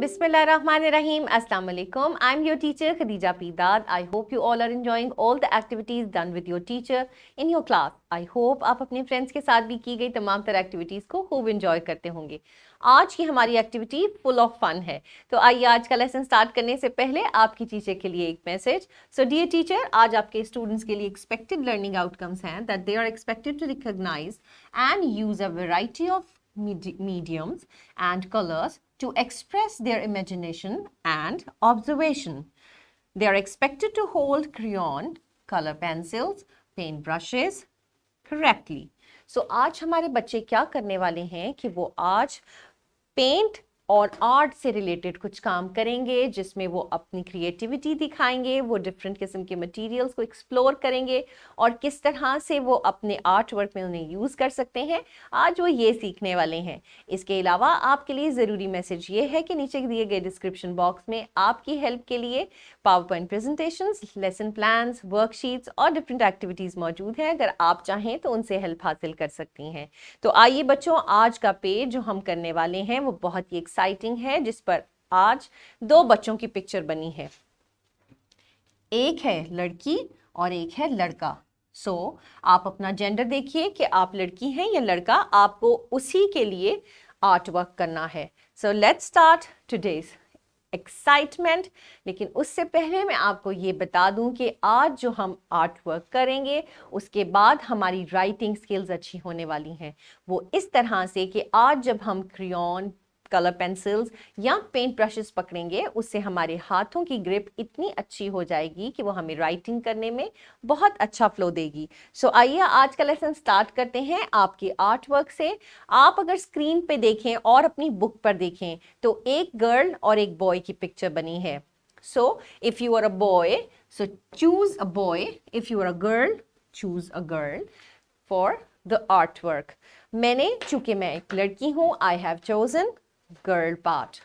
बिस्मिल्ल अस्सलाम वालेकुम I am your teacher Khadija पीदाद I hope you all are enjoying all the activities done with your teacher in your class I hope आप अपने friends के साथ भी की गई तमाम तरह एक्टिविटीज़ को खूब इन्जॉय करते होंगे आज की हमारी एक्टिविटी फुल ऑफ फन है तो आइए आज का लेसन स्टार्ट करने से पहले आपकी टीचर के लिए एक मैसेज सो डियर टीचर आज आपके स्टूडेंट्स के लिए एक्सपेक्टेड लर्निंग आउटकम्स हैं that they are expected to recognise and use a variety of mediums and colours to express their imagination and observation. They are expected to hold crayon, color pencils, paint brushes correctly. So, आज going to do करने that they are going to paint. और art से related कुछ काम करेंगे जिसमें वो अपनी क्रिएटिविटी दिखाएंगे वो डिफरेंट किस्म के मटेरियल्स को एक्सप्लोर करेंगे और किस तरह से वो अपने आर्ट वर्क में उन्हें यूज़ कर सकते हैं आज वो ये सीखने वाले हैं इसके अलावा आपके लिए ज़रूरी मैसेज ये है कि नीचे दिए गए डिस्क्रिप्शन बॉक्स में आपकी हेल्प के लिए PowerPoint presentation lesson plan worksheets और डिफरेंट एक्टिविटीज़ मौजूद हैं अगर आप चाहें तो उनसे हेल्प हासिल कर सकती हैं तो आइए बच्चों आज का पेज जो हम करने वाले हैं वो बहुत ही साइटिंग है जिस पर आज दो बच्चों की पिक्चर बनी है एक है लड़की और एक है लड़का सो so, आप अपना जेंडर देखिए कि आप लड़की हैं या लड़का आपको उसी के लिए आर्ट वर्क करना है so let's start today's excitement लेकिन उससे पहले मैं आपको ये बता दूं कि आज जो हम आर्ट वर्क करेंगे उसके बाद हमारी राइटिंग स्किल्स अच्छी होने वाली हैं वो इस तरह से कि आज जब हम क्रियॉन कलर पेंसिल्स या पेंट ब्रशेस पकड़ेंगे उससे हमारे हाथों की ग्रिप इतनी अच्छी हो जाएगी कि वो हमें राइटिंग करने में बहुत अच्छा फ्लो देगी सो so, आइए आज का लेसन स्टार्ट करते हैं आपके आर्ट वर्क से आप अगर स्क्रीन पे देखें और अपनी बुक पर देखें तो एक गर्ल और एक बॉय की पिक्चर बनी है so if you are a boy so choose a boy if you are a girl choose a girl for the art work मैंने चूंकि मैं एक लड़की हूँ I have chosen girl part.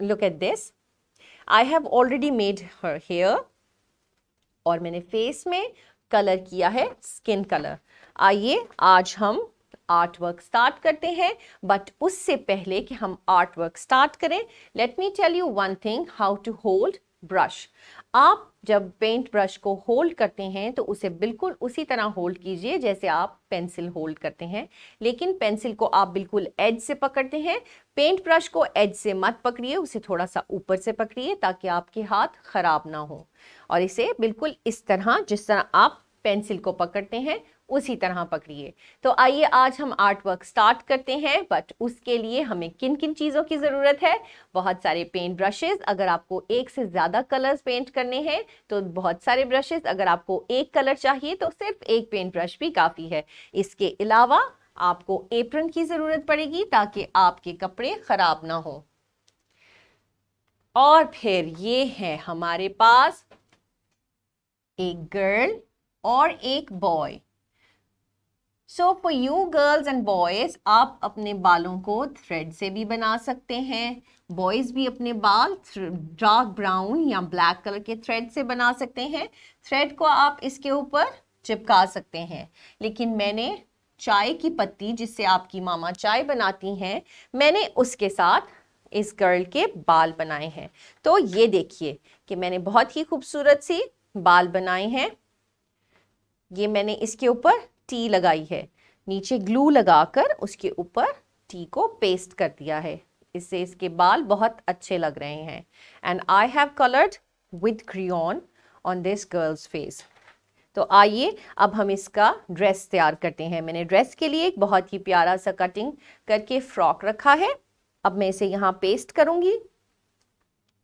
Look at this. I have already made her hair और मैंने face में colour किया है स्किन कलर आइए आज हम आर्ट वर्क स्टार्ट करते हैं बट उससे पहले कि हम आर्ट वर्क स्टार्ट करें let me tell you one thing how to hold brush आप जब पेंट ब्रश को होल्ड करते हैं तो उसे बिल्कुल उसी तरह होल्ड कीजिए जैसे आप पेंसिल होल्ड करते हैं लेकिन पेंसिल को आप बिल्कुल एज से पकड़ते हैं पेंट ब्रश को एज से मत पकड़िए उसे थोड़ा सा ऊपर से पकड़िए ताकि आपके हाथ ख़राब ना हो और इसे बिल्कुल इस तरह जिस तरह आप पेंसिल को पकड़ते हैं उसी तरह पकड़िए तो आइए आज हम आर्ट वर्क स्टार्ट करते हैं बट उसके लिए हमें किन किन चीज़ों की ज़रूरत है बहुत सारे पेंट ब्रशेस अगर आपको एक से ज़्यादा कलर्स पेंट करने हैं तो बहुत सारे ब्रशेस अगर आपको एक कलर चाहिए तो सिर्फ एक पेंट ब्रश भी काफ़ी है इसके अलावा आपको एप्रन की ज़रूरत पड़ेगी ताकि आपके कपड़े ख़राब ना हो और फिर ये है हमारे पास एक गर्ल और एक boy so for you girls and boys आप अपने बालों को थ्रेड से भी बना सकते हैं बॉयज़ भी अपने बाल डार्क ब्राउन या ब्लैक कलर के थ्रेड से बना सकते हैं थ्रेड को आप इसके ऊपर चिपका सकते हैं लेकिन मैंने चाय की पत्ती जिससे आपकी मामा चाय बनाती हैं मैंने उसके साथ इस गर्ल के बाल बनाए हैं तो ये देखिए कि मैंने बहुत ही खूबसूरत सी बाल बनाए हैं ये मैंने इसके ऊपर टी लगाई है नीचे ग्लू लगाकर उसके ऊपर टी को पेस्ट कर दिया है इससे इसके बाल बहुत अच्छे लग रहे हैं and I have coloured with crayon on this girls face तो आइए अब हम इसका ड्रेस तैयार करते हैं मैंने ड्रेस के लिए एक बहुत ही प्यारा सा कटिंग करके फ्रॉक रखा है अब मैं इसे यहाँ पेस्ट करूँगी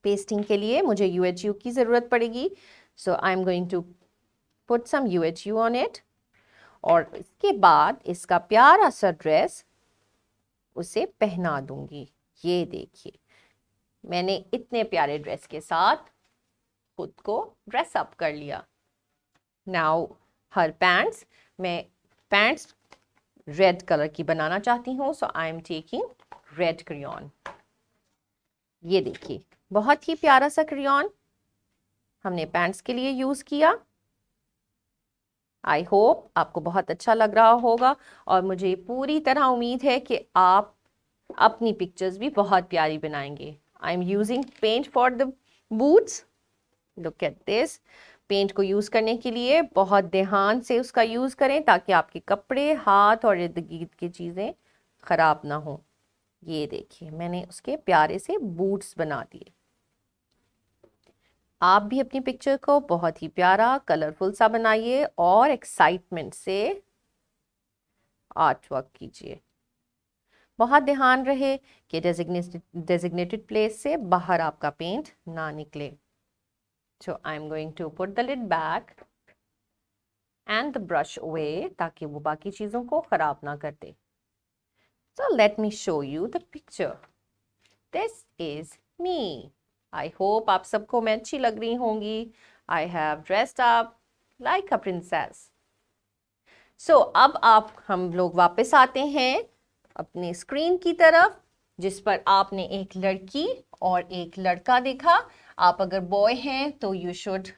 पेस्टिंग के लिए मुझे यू की ज़रूरत पड़ेगी so I am going to put some you on it और इसके बाद इसका प्यारा सा ड्रेस उसे पहना दूंगी ये देखिए मैंने इतने प्यारे ड्रेस के साथ खुद को ड्रेस अप कर लिया नाउ हर पैंट्स मैं पैंट्स रेड कलर की बनाना चाहती हूँ so I am taking red crayon ये देखिए बहुत ही प्यारा सा क्रियॉन हमने पैंट्स के लिए यूज़ किया आई होप आपको बहुत अच्छा लग रहा होगा और मुझे पूरी तरह उम्मीद है कि आप अपनी पिक्चर्स भी बहुत प्यारी बनाएंगे I am using paint for the boots look at this paint को यूज़ करने के लिए बहुत ध्यान से उसका यूज़ करें ताकि आपके कपड़े हाथ और इर्द गिर्द की चीज़ें ख़राब ना हों ये देखिए मैंने उसके प्यारे से बूट्स बना दिए आप भी अपनी पिक्चर को बहुत ही प्यारा कलरफुल सा बनाइए और एक्साइटमेंट से आर्ट वर्क कीजिए बहुत ध्यान रहे कि डेजिग्नेटेड डेजिग्नेटेड प्लेस से बाहर आपका पेंट ना निकले so I am going to put the lid back and the brush away ताकि वो बाकी चीज़ों को ख़राब ना कर दे so let me show you the picture this is me I hope आप सबको मैं अच्छी लग रही होंगी I have dressed up like a princess so अब आप हम लोग वापस आते हैं अपने स्क्रीन की तरफ जिस पर आपने एक लड़की और एक लड़का देखा आप अगर बॉय हैं तो you should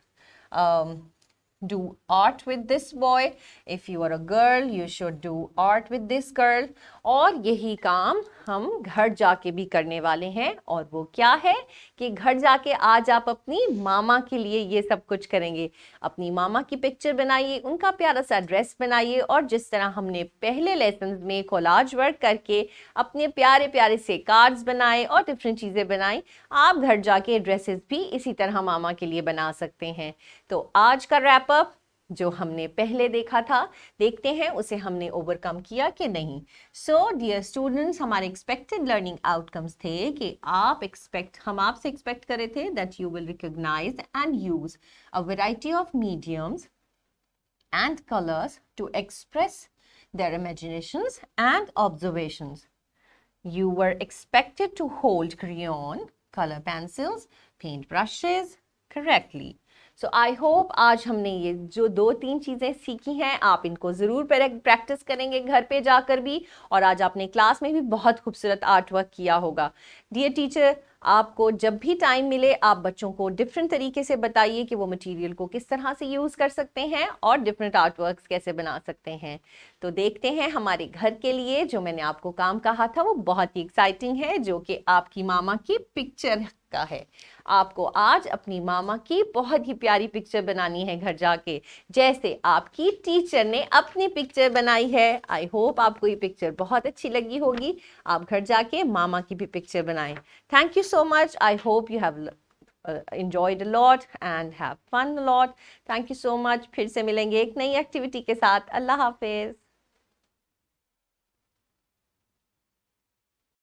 do art with this boy. If you are a girl, you should do art with this girl. और यही काम हम घर जाके भी करने वाले हैं और वो क्या है कि घर जाके आज आप अपनी मामा के लिए ये सब कुछ करेंगे अपनी मामा की पिक्चर बनाइए उनका प्यारा सा ड्रेस बनाइए और जिस तरह हमने पहले लेसन में कोलाज वर्क करके अपने प्यारे प्यारे से कार्ड्स बनाए और डिफरेंट चीज़ें बनाई आप घर जाके ड्रेसेस भी इसी तरह मामा के लिए बना सकते हैं तो आज का रैपअप जो हमने पहले देखा था देखते हैं उसे हमने ओवरकम किया कि नहीं सो डियर स्टूडेंट्स हमारे एक्सपेक्टेड लर्निंग आउटकम्स थे कि आप एक्सपेक्ट हम आपसे एक्सपेक्ट कर रहे थे that you will recognise and use a variety of mediums and colours to express their imagination and observation you were expected to hold crayon, colour pencils paint brushes correctly so I hope आज हमने ये जो दो तीन चीज़ें सीखी हैं आप इनको ज़रूर प्रैक्टिस करेंगे घर पे जाकर भी और आज आपने क्लास में भी बहुत खूबसूरत आर्ट वर्क किया होगा डियर टीचर आपको जब भी टाइम मिले आप बच्चों को डिफरेंट तरीके से बताइए कि वो मटेरियल को किस तरह से यूज़ कर सकते हैं और डिफरेंट आर्टवर्क्स कैसे बना सकते हैं तो देखते हैं हमारे घर के लिए जो मैंने आपको काम कहा था वो बहुत ही एक्साइटिंग है जो कि आपकी मामा की पिक्चर सकता है आपको आज अपनी मामा की बहुत ही प्यारी पिक्चर बनानी है घर जाके जैसे आपकी टीचर ने अपनी पिक्चर बनाई है आई होप आपको ये पिक्चर बहुत अच्छी लगी होगी आप घर जाके मामा की भी पिक्चर बनाएं thank you so much I hope you have Uh, the lot and and lot thank you so much फिर से मिलेंगे एक नई एक्टिविटी के साथ अल्लाह हाफिज़